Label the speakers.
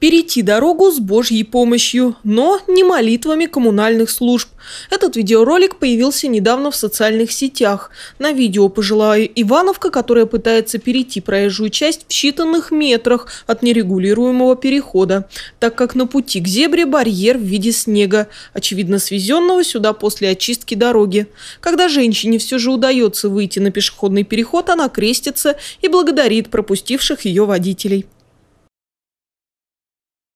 Speaker 1: Перейти дорогу с Божьей помощью, но не молитвами коммунальных служб. Этот видеоролик появился недавно в социальных сетях. На видео пожилая Ивановка, которая пытается перейти проезжую часть в считанных метрах от нерегулируемого перехода, так как на пути к зебре барьер в виде снега, очевидно свезенного сюда после очистки дороги. Когда женщине все же удается выйти на пешеходный переход, она крестится и благодарит пропустивших ее водителей.